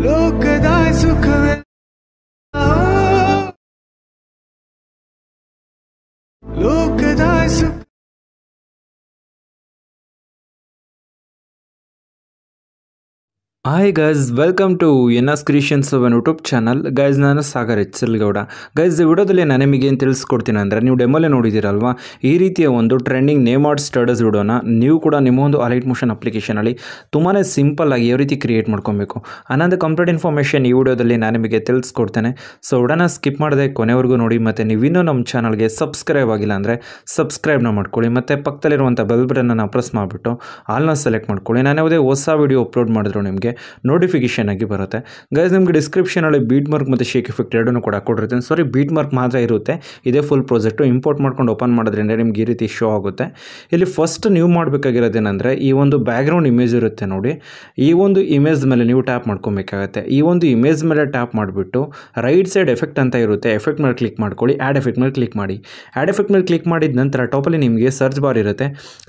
Look at us. Hi guys welcome to N S one YouTube channel guys ನಾನು Sagar H Gowda guys ವಿಡಿಯೋದಲ್ಲಿ ನಾನು ನಿಮಗೆ ಏನು ತಿಳಿಸ್ಕೊಡ್ತೀನಿ ಅಂದರೆ ನೀವು ಡೆಮೋಲೆ ನೋಡಿದ್ದೀರಲ್ವಾ ಈ ರೀತಿಯ ಒಂದು ಟ್ರೆಂಡಿಂಗ್ ನೇಮ್ ಆರ್ಟ್ ಸ್ಟಡಸ್ ವಿಡೋನ ನೀವು ಕೂಡ ನಿಮ್ಮ ಒಂದು ಅಲೈಟ್ ಮೋಷನ್ ಅಪ್ಲಿಕೇಶನಲ್ಲಿ ತುಂಬಾ ಸಿಂಪಲ್ ಆಗಿ ಯಾವ ರೀತಿ ಕ್ರಿಯೇಟ್ ಮಾಡ್ಕೊಬೇಕು ಅನ್ನೋದು ಕಂಪ್ಲೀಟ್ ಇನ್ಫಾರ್ಮೇಷನ್ ಈ ವಿಡಿಯೋದಲ್ಲಿ ನಾನು ನಿಮಗೆ ತಿಳಿಸ್ಕೊಡ್ತೇನೆ ಸೊ ಉಡನ ಸ್ಕಿಪ್ ಮಾಡದೆ ಕೊನೆವರೆಗೂ ನೋಡಿ ಮತ್ತು ನೀವಿನ್ನೂ ನಮ್ಮ ಚಾನಲ್ಗೆ ಸಬ್ಸ್ಕ್ರೈಬ್ ಆಗಿಲ್ಲ ಅಂದರೆ ಸಬ್ಸ್ಕ್ರೈಬ್ನ ಮಾಡ್ಕೊಳ್ಳಿ ಮತ್ತು ಪಕ್ಕದಲ್ಲಿರುವಂಥ ಬೆಲ್ ಬಟನ್ನ ಪ್ರೆಸ್ ಮಾಡಿಬಿಟ್ಟು ಆಲ್ನ ಸೆಲೆಕ್ಟ್ ಮಾಡ್ಕೊಳ್ಳಿ ನಾನು ಯಾವುದೇ ಹೊಸ ವಿಡಿಯೋ ಅಪ್ಲೋಡ್ ಮಾಡಿದ್ರು ನಿಮಗೆ ನೋಟಿಫಿಕೇಷನ್ ಆಗಿ ಬರುತ್ತೆ ಗೈಸ್ ನಿಮಗೆ ಅಲ್ಲಿ ಬೀಟ್ ಮಾರ್ಕ್ ಮತ್ತು ಶೇಕ್ ಎಫೆಕ್ಟ್ ಎರಡನ್ನೂ ಕೂಡ ಕೊಟ್ಟಿರ್ತೀನಿ ಸಾರಿ ಬೀಟ್ ಮಾರ್ಕ್ ಮಾತ್ರ ಇರುತ್ತೆ ಇದೇ ಫುಲ್ ಪ್ರಾಜೆಕ್ಟು ಇಂಪೋರ್ಟ್ ಮಾಡ್ಕೊಂಡು ಓಪನ್ ಮಾಡೋದ್ರಿಂದ ನಿಮ್ಗೆ ಈ ರೀತಿ ಶೋ ಆಗುತ್ತೆ ಇಲ್ಲಿ ಫಸ್ಟ್ ನೀವು ಮಾಡಬೇಕಾಗಿರೋದೇನೆಂದರೆ ಈ ಒಂದು ಬ್ಯಾಕ್ಗ್ರೌಂಡ್ ಇಮೇಜ್ ಇರುತ್ತೆ ನೋಡಿ ಈ ಒಂದು ಇಮೇಜ್ ಮೇಲೆ ನೀವು ಟ್ಯಾಪ್ ಮಾಡ್ಕೊಬೇಕಾಗುತ್ತೆ ಈ ಒಂದು ಇಮೇಜ್ ಮೇಲೆ ಟ್ಯಾಪ್ ಮಾಡಿಬಿಟ್ಟು ರೈಟ್ ಸೈಡ್ ಎಫೆಕ್ಟ್ ಅಂತ ಇರುತ್ತೆ ಎಫೆಕ್ಟ್ ಮೇಲೆ ಕ್ಲಿಕ್ ಮಾಡ್ಕೊಳ್ಳಿ ಆ್ಯಡ್ ಎಫೆಕ್ಟ್ ಮೇಲೆ ಕ್ಲಿಕ್ ಮಾಡಿ ಆ್ಯಡ್ ಎಫೆಕ್ಟ್ ಮೇಲೆ ಕ್ಲಿಕ್ ಮಾಡಿದ ನಂತರ ಟೋಪಲ್ಲಿ ನಿಮಗೆ ಸರ್ಚ್ ಬಾರ್ ಇರುತ್ತೆ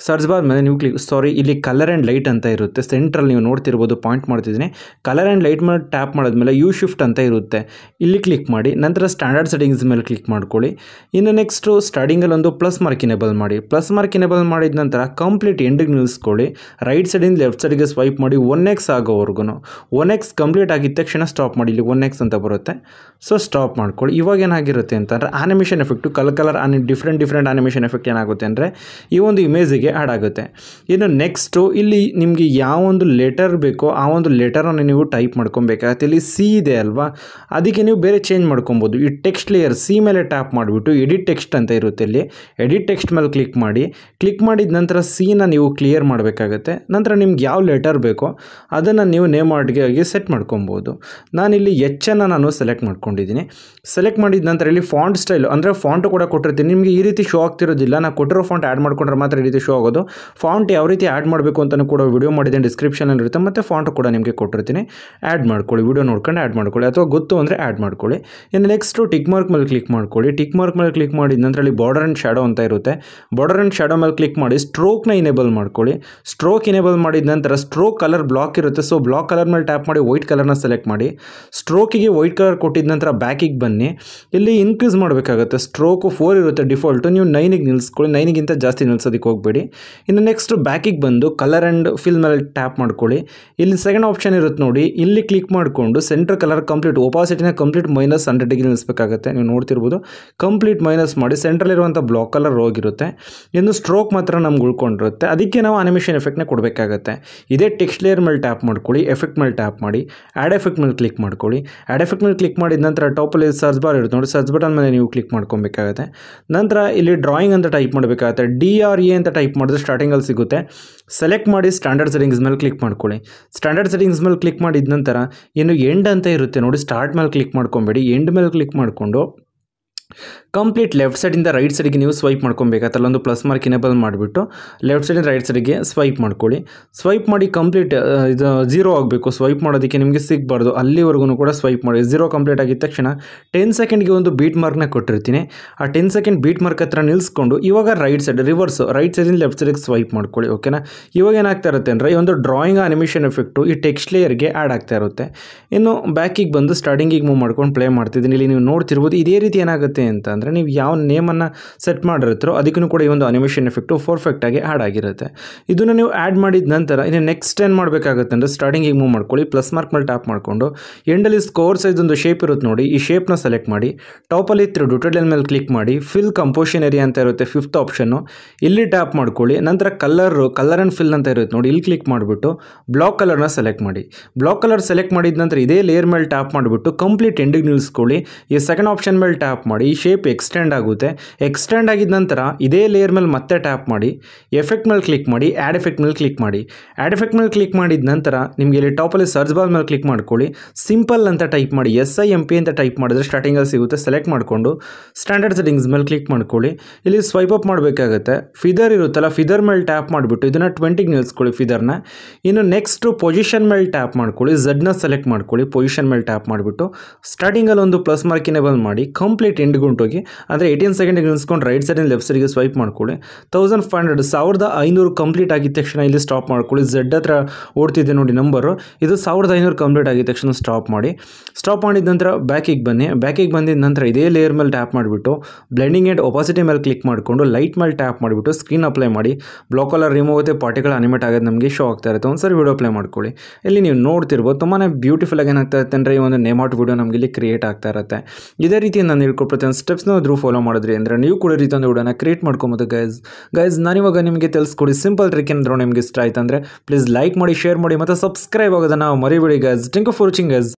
ಸರ್ಚ್ ಬಾರ್ ಮೇಲೆ ನೀವು ಕ್ಲಿಕ್ ಸಾರಿ ಇಲ್ಲಿ ಕಲರ್ ಆ್ಯಂಡ್ ಲೈಟ್ ಅಂತ ಇರುತ್ತೆ ಸೆಂಟ್ರಲ್ಲಿ ನೀವು ನೋಡ್ತಿರ್ಬೋದು ಪಾಯಿಂಟ್ ಮಾಡಿ ಮಾಡ್ತಿದ್ದೀನಿ ಕಲರ್ ಆ್ಯಂಡ್ ಲೈಟ್ ಮೇಲೆ ಟ್ಯಾಪ್ ಮಾಡಿದ್ಮೇಲೆ ಯು ಶಿಫ್ಟ್ ಅಂತ ಇರುತ್ತೆ ಇಲ್ಲಿ ಕ್ಲಿಕ್ ಮಾಡಿ ನಂತರ ಸ್ಟ್ಯಾಂಡರ್ಡ್ ಸೆಟ್ಟಿಂಗ್ಸ್ ಮೇಲೆ ಕ್ಲಿಕ್ ಮಾಡ್ಕೊಳ್ಳಿ ಇನ್ನು ನೆಕ್ಸ್ಟು ಸ್ಟಾರ್ಟಿಂಗಲ್ಲಿ ಒಂದು ಪ್ಲಸ್ ಮಾರ್ಕ್ ಇನೇಬಲ್ ಮಾಡಿ ಪ್ಲಸ್ ಮಾರ್ಕ್ ಇನೇಬಲ್ ಮಾಡಿದ ನಂತರ ಕಂಪ್ಲೀಟ್ ಎಂಡಿಗೆ ನಿಲ್ಲಿಸ್ಕೊಳ್ಳಿ ರೈಟ್ ಸೈಡಿಂದ ಲೆಫ್ಟ್ ಸೈಡ್ಗೆ ಸ್ವೈಪ್ ಮಾಡಿ ಒನ್ ಎಕ್ಸ್ ಆಗೋವರೆಗೂ ಒನ್ ಎಕ್ಸ್ ಕಂಪ್ಲೀಟ್ ಆಗಿದ ತಕ್ಷಣ ಸ್ಟಾಪ್ ಮಾಡಿ ಇಲ್ಲಿ ಒನ್ ಎಕ್ಸ್ ಅಂತ ಬರುತ್ತೆ ಸೊ ಸ್ಟಾಪ್ ಮಾಡ್ಕೊಳ್ಳಿ ಇವಾಗ ಏನಾಗಿರುತ್ತೆ ಅಂತಂದರೆ ಆನಿಮೇಷನ್ ಎಫೆಕ್ಟು ಕಲರ್ ಕಲರ್ ಆನಿ ಡಿಫ್ರೆಂಟ್ ಡಿಫ್ರೆಂಟ್ ಆನಿಮೇಷನ್ ಎಫೆಕ್ಟ್ ಏನಾಗುತ್ತೆ ಅಂದರೆ ಈ ಒಂದು ಇಮೇಜಿಗೆ ಆ್ಯಡ್ ಆಗುತ್ತೆ ಇನ್ನು ನೆಕ್ಸ್ಟು ಇಲ್ಲಿ ನಿಮಗೆ ಯಾವೊಂದು ಲೆಟರ್ ಬೇಕೋ ಆ ಒಂದು ಲೆಟರನ್ನು ನೀವು ಟೈಪ್ ಮಾಡ್ಕೊಬೇಕಾಗತ್ತೆ ಇಲ್ಲಿ ಸಿ ಇದೆ ಅಲ್ವಾ ಅದಕ್ಕೆ ನೀವು ಬೇರೆ ಚೇಂಜ್ ಮಾಡ್ಕೊಬೋದು ಈ ಟೆಕ್ಸ್ಟ್ ಲೇಯರ್ ಸಿ ಮೇಲೆ ಟ್ಯಾಪ್ ಮಾಡಿಬಿಟ್ಟು ಎಡಿಟ್ ಟೆಕ್ಸ್ಟ್ ಅಂತ ಇರುತ್ತೆ ಇಲ್ಲಿ ಎಡಿಟ್ ಟೆಕ್ಸ್ಟ್ ಮೇಲೆ ಕ್ಲಿಕ್ ಮಾಡಿ ಕ್ಲಿಕ್ ಮಾಡಿದ ನಂತರ ಸಿನ ನೀವು ಕ್ಲಿಯರ್ ಮಾಡಬೇಕಾಗತ್ತೆ ನಂತರ ನಿಮ್ಗೆ ಯಾವ ಲೆಟರ್ ಬೇಕೋ ಅದನ್ನು ನೀವು ನೇಮ್ ಆಗಿ ಸೆಟ್ ಮಾಡ್ಕೊಬೋದು ನಾನಿಲ್ಲಿ ಹೆಚ್ಚನ್ನು ನಾನು ಸೆಲೆಕ್ಟ್ ಮಾಡ್ಕೊಂಡಿದ್ದೀನಿ ಸೆಲೆಕ್ಟ್ ಮಾಡಿದ ನಂತರ ಇಲ್ಲಿ ಫಾಂಟ್ ಸ್ಟೈಲ್ ಅಂದರೆ ಫಾಂಟು ಕೂಡ ಕೊಟ್ಟಿರ್ತೀನಿ ನಿಮಗೆ ಈ ರೀತಿ ಶೋ ಆಗ್ತಿರೋದಿಲ್ಲ ನಾನು ಕೊಟ್ಟಿರೋ ಫಾಂಟ್ ಆ್ಯಡ್ ಮಾಡ್ಕೊಂಡ್ರೆ ಮಾತ್ರ ಈ ರೀತಿ ಶೋ ಆಗೋದು ಫಾಂಟ್ ಯಾವ ರೀತಿ ಆ್ಯಡ್ ಮಾಡಬೇಕು ಅಂತಲೂ ಕೂಡ ವಿಡಿಯೋ ಮಾಡಿದ್ದೇನೆ ಡಿಸ್ಕ್ರಿಪ್ಷನಲ್ಲಿ ಇರುತ್ತೆ ಮತ್ತು ಫಾಂಟ್ ಕೂಡ ನಿಮಗೆ ಕೊಟ್ಟಿರ್ತೀನಿ ಆ್ಯಡ್ ಮಾಡ್ಕೊಳ್ಳಿ ವಿಡಿಯೋ ನೋಡ್ಕೊಂಡು ಆ್ಯಡ್ ಮಾಡ್ಕೊಳ್ಳಿ ಅಥವಾ ಗೊತ್ತು ಅಂದರೆ ಆ್ಯಡ್ ಮಾಡ್ಕೊಳ್ಳಿ ಇನ್ನು ನೆಕ್ಸ್ಟು ಟಿಕ್ ಮಾರ್ಕ್ ಮೇಲೆ ಕ್ಲಿಕ್ ಮಾಡ್ಕೊಳ್ಳಿ ಟಿಕ್ ಮಾರ್ಕ್ ಮೇಲೆ ಕ್ಲಿಕ್ ಮಾಡಿದ ನಂತರ ಬಾರ್ಡರ್ ಆ್ಯಂಡ್ ಶ್ಯಾಡೋ ಅಂತ ಇರುತ್ತೆ ಬಾರ್ಡರ್ ಆ್ಯಂಡ್ ಶ್ಯಾಡೋ ಮೇಲೆ ಕ್ಲಿಕ್ ಮಾಡಿ ಸ್ಟ್ರೋಕ್ನ ಇನೇಬಲ್ ಮಾಡ್ಕೊಳ್ಳಿ ಸ್ಟ್ರೋಕ್ ಇನೇಬಲ್ ಮಾಡಿದ ನಂತರ ಸ್ಟ್ರೋಕ್ ಕಲರ್ ಬ್ಲಾಕ್ ಇರುತ್ತೆ ಸೊ ಬ್ಲಾಕ್ ಕಲರ್ ಮೇಲೆ ಟ್ಯಾಪ್ ಮಾಡಿ ವೈಟ್ ಕಲರ್ನ ಸೆಲೆಕ್ಟ್ ಮಾಡಿ ಸ್ಟ್ರೋಕಿಗೆ ವೈಟ್ ಕಲರ್ ಕೊಟ್ಟಿದ ನಂತರ ಬ್ಯಾಕಿಗೆ ಬನ್ನಿ ಇಲ್ಲಿ ಇನ್ಕ್ರೀಸ್ ಮಾಡಬೇಕಾಗುತ್ತೆ ಸ್ಟ್ರೋಕು ಫೋರ್ ಇರುತ್ತೆ ಡಿಫಾಲ್ಟ್ ನೀವು ನೈನಿಗೆ ನಿಲ್ಲಿಸ್ಕೊಳ್ಳಿ ನೈನಿಗಿಂತ ಜಾಸ್ತಿ ನಿಲ್ಸೋದಕ್ಕೆ ಹೋಗಬೇಡಿ ಇನ್ನು ನೆಕ್ಸ್ಟ್ ಬ್ಯಾಕಿಗೆ ಬಂದು ಕಲರ್ ಆ್ಯಂಡ್ ಫಿಲ್ ಮೇಲೆ ಟ್ಯಾಪ್ ಮಾಡ್ಕೊಳ್ಳಿ ಇಲ್ಲಿ ಸೆಕೆಂಡ್ ಸೆಕೆಂಡ್ ಆಪ್ಷನ್ ಇರುತ್ತೆ ನೋಡಿ ಇಲ್ಲಿ ಕ್ಲಿಕ್ ಮಾಡಿಕೊಂಡು ಸೆಂಟರ್ ಕಲರ್ ಕಂಪ್ಲೀಟ್ ಒಪಾಸಿಟಿನ ಕಂಪ್ಲೀಟ್ ಮೈನಸ್ ಹಂಡ್ರೆಡ್ ಡಿಗ್ರಿ ನಿಲ್ಲಿಸಬೇಕಾಗುತ್ತೆ ನೀವು ನೋಡ್ತಿರ್ಬೋದು ಕಂಪ್ಲೀಟ್ ಮೈನಸ್ ಮಾಡಿ ಸೆಂಟ್ರಲ್ಲಿರುವಂಥ ಬ್ಲಾಕ್ ಕಲರ್ ಹೋಗಿರುತ್ತೆ ಇನ್ನು ಸ್ಟ್ರೋಕ್ ಮಾತ್ರ ನಮ್ಗೆ ಉಳ್ಕೊಂಡಿರುತ್ತೆ ಅದಕ್ಕೆ ನಾವು ಅನಿಮೇಷನ್ ಎಫೆಕ್ಟ್ನ ಕೊಡಬೇಕಾಗತ್ತೆ ಇದೇ ಟೆಕ್ಸ್ಟ್ ಲೇಯರ್ ಮೇಲೆ ಟ್ಯಾಪ್ ಮಾಡ್ಕೊಳ್ಳಿ ಎಫೆಕ್ಟ್ ಮೇಲೆ ಟ್ಯಾಪ್ ಮಾಡಿ ಆ್ಯಡ್ ಎಫೆಕ್ಟ್ ಮೇಲೆ ಕ್ಲಿಕ್ ಮಾಡ್ಕೊಳ್ಳಿ ಆ್ಯಡ್ ಎಫೆಕ್ಟ್ ಮೇಲೆ ಕ್ಲಿಕ್ ಮಾಡಿದ ನಂತರ ಟಾಪಲ್ಲಿ ಸರ್ಚ್ ಬಾರ್ ಇರುತ್ತೆ ನೋಡಿ ಸರ್ಚ್ ಬಟನ್ ಮೇಲೆ ನೀವು ಕ್ಲಿಕ್ ಮಾಡ್ಕೊಬೇಕಾಗುತ್ತೆ ನಂತರ ಇಲ್ಲಿ ಡ್ರಾಯಿಂಗ್ ಅಂತ ಟೈಪ್ ಮಾಡಬೇಕಾಗುತ್ತೆ ಡಿ ಆರ್ ಎ e ಅಂತ ಟೈಪ್ ಮಾಡಿದ್ರೆ ಸ್ಟಾರ್ಟಿಂಗಲ್ಲಿ ಸಿಗುತ್ತೆ ಸೆಲೆಕ್ಟ್ ಮಾಡಿ ಸ್ಟ್ಯಾಂಡರ್ಡ್ ಸೆಟ್ಟಿಂಗ್ಸ್ ಮೇಲೆ ಕ್ಲಿಕ್ ಮಾಡ್ಕೊಳ್ಳಿ ಸ್ಟ್ಯಾಂಡರ್ಡ್ ಫಿಲ್ಟರ್ ಸೆಟ್ಟಿಂಗ್ಸ್ ಮೇಲೆ ಕ್ಲಿಕ್ ಮಾಡಿದ ನಂತರ ಏನು ಎಂಡ್ ಅಂತ ಇರುತ್ತೆ ನೋಡಿ ಸ್ಟಾರ್ಟ್ ಮೇಲೆ ಕ್ಲಿಕ್ ಮಾಡ್ಕೊಬೇಡಿ ಎಂಡ್ ಮೇಲೆ ಕ್ಲಿಕ್ ಮಾಡಿಕೊಂಡು ಕಂಪ್ಲೀಟ್ ಲೆಫ್ಟ್ ಸೈಡಿಂದ ರೈಟ್ ಸೈಡಿಗೆ ನೀವು ಸ್ವೈಪ್ ಮಾಡ್ಕೊಬೇಕಾಗತ್ತೆ ಅಲ್ಲೊಂದು ಪ್ಲಸ್ ಮಾರ್ಕ್ ಇನೇಬಲ್ ಮಾಡಿಬಿಟ್ಟು ಲೆಫ್ಟ್ ಸೈಡಿಂದ ರೈಟ್ ಸೈಡಿಗೆ ಸ್ವೈಪ್ ಮಾಡ್ಕೊಳ್ಳಿ ಸ್ವೈಪ್ ಮಾಡಿ ಕಂಪ್ಲೀಟ್ ಇದು ಜೀರೋ ಆಗಬೇಕು ಸ್ವೈಪ್ ಮಾಡೋದಕ್ಕೆ ನಿಮಗೆ ಸಿಗಬಾರ್ದು ಅಲ್ಲಿವರೆಗೂ ಕೂಡ ಸ್ವೈಪ್ ಮಾಡಿ ಜೀರೋ ಕಂಪ್ಲೀಟ್ ಆಗಿದ ತಕ್ಷಣ ಟೆನ್ ಸೆಕೆಂಡ್ಗೆ ಒಂದು ಬೀಟ್ ಮಾರ್ಕ್ನ ಕೊಟ್ಟಿರ್ತೀನಿ ಆ ಟೆನ್ ಸೆಕೆಂಡ್ ಬೀಟ್ ಮಾರ್ಕ್ ಹತ್ರ ನಿಲ್ಲಿಸ್ಕೊಂಡು ಇವಾಗ ರೈಟ್ ಸೈಡ್ ರಿವರ್ಸ್ ರೈಟ್ ಸೈಡಿಂದ ಲೆಫ್ಟ್ ಸೈಡಿಗೆ ಸ್ವೈಪ್ ಮಾಡ್ಕೊಳ್ಳಿ ಓಕೆನಾ ಇವಾಗ ಏನಾಗ್ತಾ ಇರುತ್ತೆ ಅಂದರೆ ಒಂದು ಡ್ರಾಯಿಂಗ್ ಅನಿಮೇಷನ್ ಎಫೆಕ್ಟು ಈ ಟೆಕ್ಸ್ಟ್ ಲೇಯರ್ಗೆ ಆ್ಯಡ್ ಆಗ್ತಾ ಇರುತ್ತೆ ಇನ್ನು ಬ್ಯಾಕಿಗೆ ಬಂದು ಸ್ಟಾರ್ಟಿಂಗಿಗೆ ಮೂವ್ ಮಾಡ್ಕೊಂಡು ಪ್ಲೇ ಮಾಡ್ತಿದ್ದೀನಿ ಇಲ್ಲಿ ನೀವು ನೋಡ್ತಿರ್ಬೋದು ಇದೇ ರೀತಿ ಏನಾಗುತ್ತೆ ಸಿಗುತ್ತೆ ಅಂತ ಅಂದರೆ ನೀವು ಯಾವ ನೇಮನ್ನು ಸೆಟ್ ಮಾಡಿರುತ್ತೋ ಅದಕ್ಕೂ ಕೂಡ ಈ ಒಂದು ಅನಿಮೇಷನ್ ಎಫೆಕ್ಟು ಆಗಿ ಆ್ಯಡ್ ಆಗಿರುತ್ತೆ ಇದನ್ನು ನೀವು ಆ್ಯಡ್ ಮಾಡಿದ ನಂತರ ಇನ್ನು ನೆಕ್ಸ್ಟ್ ಏನು ಮಾಡಬೇಕಾಗುತ್ತೆ ಅಂದರೆ ಸ್ಟಾರ್ಟಿಂಗಿಗೆ ಮೂವ್ ಮಾಡ್ಕೊಳ್ಳಿ ಪ್ಲಸ್ ಮಾರ್ಕ್ ಮೇಲೆ ಟ್ಯಾಪ್ ಮಾಡಿಕೊಂಡು ಎಂಡಲ್ಲಿ ಸ್ಕೋರ್ ಸೈಜ್ ಒಂದು ಶೇಪ್ ಇರುತ್ತೆ ನೋಡಿ ಈ ಶೇಪ್ನ ಸೆಲೆಕ್ಟ್ ಮಾಡಿ ಟಾಪಲ್ಲಿ ತ್ರೀ ಡುಟೆಡಲ್ ಮೇಲೆ ಕ್ಲಿಕ್ ಮಾಡಿ ಫಿಲ್ ಕಂಪೋಷನ್ ಏರಿಯಾ ಅಂತ ಇರುತ್ತೆ ಫಿಫ್ತ್ ಆಪ್ಷನ್ನು ಇಲ್ಲಿ ಟ್ಯಾಪ್ ಮಾಡ್ಕೊಳ್ಳಿ ನಂತರ ಕಲರ್ ಕಲರ್ ಆ್ಯಂಡ್ ಫಿಲ್ ಅಂತ ಇರುತ್ತೆ ನೋಡಿ ಇಲ್ಲಿ ಕ್ಲಿಕ್ ಮಾಡಿಬಿಟ್ಟು ಬ್ಲಾಕ್ ಕಲರ್ನ ಸೆಲೆಕ್ಟ್ ಮಾಡಿ ಬ್ಲಾಕ್ ಕಲರ್ ಸೆಲೆಕ್ಟ್ ಮಾಡಿದ ನಂತರ ಇದೇ ಲೇಯರ್ ಮೇಲೆ ಟ್ಯಾಪ್ ಮಾಡಿಬಿಟ್ಟು ಕಂಪ್ಲೀಟ್ ಎಂಡಿಗೆ ನಿಲ್ಲಿಸ್ಕೊಳ್ಳಿ ಈ ಸೆಕೆಂಡ್ ಆಪ್ಷನ್ ಮೇಲೆ ಟ್ಯಾಪ್ ಮಾಡಿ ಈ ಶೇಪ್ ಎಕ್ಸ್ಟೆಂಡ್ ಆಗುತ್ತೆ ಎಕ್ಸ್ಟೆಂಡ್ ಆಗಿದ ನಂತರ ಇದೇ ಲೇಯರ್ ಮೇಲೆ ಮತ್ತೆ ಟ್ಯಾಪ್ ಮಾಡಿ ಎಫೆಕ್ಟ್ ಮೇಲೆ ಕ್ಲಿಕ್ ಮಾಡಿ ಆ್ಯಡ್ ಎಫೆಕ್ಟ್ ಮೇಲೆ ಕ್ಲಿಕ್ ಮಾಡಿ ಆ್ಯಡ್ ಎಫೆಕ್ಟ್ ಮೇಲೆ ಕ್ಲಿಕ್ ಮಾಡಿದ ನಂತರ ನಿಮಗೆ ಇಲ್ಲಿ ಟಾಪಲ್ಲಿ ಸರ್ಚ್ ಬಾಲ್ ಮೇಲೆ ಕ್ಲಿಕ್ ಮಾಡ್ಕೊಳ್ಳಿ ಸಿಂಪಲ್ ಅಂತ ಟೈಪ್ ಮಾಡಿ ಎಸ್ ಐ ಎಂ ಪಿ ಅಂತ ಟೈಪ್ ಮಾಡಿದ್ರೆ ಸ್ಟಾರ್ಟಿಂಗಲ್ಲಿ ಸಿಗುತ್ತೆ ಸೆಲೆಕ್ಟ್ ಮಾಡಿಕೊಂಡು ಸ್ಟ್ಯಾಂಡರ್ಡ್ ಸೆಟ್ಟಿಂಗ್ಸ್ ಮೇಲೆ ಕ್ಲಿಕ್ ಮಾಡ್ಕೊಳ್ಳಿ ಇಲ್ಲಿ ಸ್ವೈಪ್ ಅಪ್ ಮಾಡಬೇಕಾಗುತ್ತೆ ಫಿದರ್ ಇರುತ್ತಲ್ಲ ಫಿದರ್ ಮೇಲೆ ಟ್ಯಾಪ್ ಮಾಡಿಬಿಟ್ಟು ಇದನ್ನು ಟ್ವೆಂಟಿಗೆ ನಿಲ್ಸ್ಕೊಳ್ಳಿ ಫಿದರ್ನ ಇನ್ನು ನೆಕ್ಸ್ಟ್ ಪೊಸಿಷನ್ ಮೇಲೆ ಟ್ಯಾಪ್ ಮಾಡ್ಕೊಳ್ಳಿ ಝಡ್ನ ಸೆಲೆಕ್ಟ್ ಮಾಡ್ಕೊಳ್ಳಿ ಪೊಸಿಷನ್ ಮೇಲೆ ಟ್ಯಾಪ್ ಮಾಡಿಬಿಟ್ಟು ಸ್ಟಾರ್ಟಿಂಗಲ್ಲಿ ಒಂದು ಪ್ಲಸ್ ಮಾರ್ಕ್ ಇನೇಬಲ್ ಮಾಡಿ ಕಂಪ್ಲೀಟ್ ಎಂಡ್ ಸೆಕೆಂಡ್ಗೆ ಹೊಂಟೋಗಿ ಅಂದರೆ ಏಯ್ಟೀನ್ ಸೆಕೆಂಡಿಗೆ ನಿಲ್ಸ್ಕೊಂಡು ರೈಟ್ ಸೈಡಿಂದ ಲೆಫ್ಟ್ ಸೈಡಿಗೆ ಸ್ವೈಪ್ ಮಾಡ್ಕೊಳ್ಳಿ ತೌಸಂಡ್ ಫೈವ್ ಹಂಡ್ರೆಡ್ ಸಾವಿರದ ಐನೂರು ಕಂಪ್ಲೀಟ್ ಆಗಿದ ತಕ್ಷಣ ಇಲ್ಲಿ ಸ್ಟಾಪ್ ಮಾಡ್ಕೊಳ್ಳಿ ಝೆಡ್ ಹತ್ರ ಓಡ್ತಿದೆ ನೋಡಿ ನಂಬರು ಇದು ಸಾವಿರದ ಐನೂರು ಕಂಪ್ಲೀಟ್ ಆಗಿದ ತಕ್ಷಣ ಸ್ಟಾಪ್ ಮಾಡಿ ಸ್ಟಾಪ್ ಮಾಡಿದ ನಂತರ ಬ್ಯಾಕಿಗೆ ಬನ್ನಿ ಬ್ಯಾಕಿಗೆ ಬಂದಿದ ನಂತರ ಇದೇ ಲೇಯರ್ ಮೇಲೆ ಟ್ಯಾಪ್ ಮಾಡಿಬಿಟ್ಟು ಬ್ಲೆಂಡಿಂಗ್ ಆ್ಯಂಡ್ ಒಪಾಸಿಟಿ ಮೇಲೆ ಕ್ಲಿಕ್ ಮಾಡಿಕೊಂಡು ಲೈಟ್ ಮೇಲೆ ಟ್ಯಾಪ್ ಮಾಡಿಬಿಟ್ಟು ಸ್ಕ್ರೀನ್ ಅಪ್ಲೈ ಮಾಡಿ ಬ್ಲಾಕ್ ಕಲರ್ ರಿಮೂವ್ ಆಗುತ್ತೆ ಪಾರ್ಟಿಕಲ್ ಅನಿಮೇಟ್ ಆಗೋದು ನಮಗೆ ಶೋ ಆಗ್ತಾ ಇರುತ್ತೆ ಒಂದು ವೀಡಿಯೋ ಅಪ್ಲೈ ಮಾಡ್ಕೊಳ್ಳಿ ಇಲ್ಲಿ ನೀವು ನೋಡ್ತಿರ್ಬೋದು ತುಂಬಾ ಬ್ಯೂಟಿಫುಲ್ ಆಗಿ ಏನಾಗ್ತಾ ಇರುತ್ತೆ ಅಂದರೆ ಈ ಒಂದು ನೇಮ್ ಆಟ್ ವೀಡಿಯೋ ನಮಗೆ ಇಲ್ಲಿ ಕ್ರಿಯೇಟ್ ಆಗ್ತಾ ಇರುತ್ತೆ ಇದೇ ರೀತಿ ನಾನು ಹೇಳ್ಕೊಡ್ತೀನಿ ಸ್ಟೆಪ್ಸ್ ಸ್ಟೆಪ್ಸ್ನ ಆದರೂ ಫಾಲೋ ಮಾಡಿದ್ರಿ ಅಂದರೆ ನೀವು ಕೂಡ ರೀತಿ ಒಂದು ಹುಡುಗನ ಕ್ರಿಯೇಟ್ ಮಾಡ್ಕೊಬೋದು ಗೈಸ್ ಗೈಸ್ ನಾನಿವಾಗ ನಿಮಗೆ ತಿಳಿಸ್ಕೊಡಿ ಸಿಂಪಲ್ ಟ್ರಿಕ್ ಏನಾದರೂ ನಿಮಗೆ ಇಷ್ಟ ಆಯ್ತು ಅಂದರೆ ಪ್ಲೀಸ್ ಲೈಕ್ ಮಾಡಿ ಶೇರ್ ಮಾಡಿ ಮತ್ತು ಸಬ್ಸ್ಕ್ರೈಬ್ ಆಗೋದನ್ನ ಮರಿಬೇಡಿ guys thank you for watching guys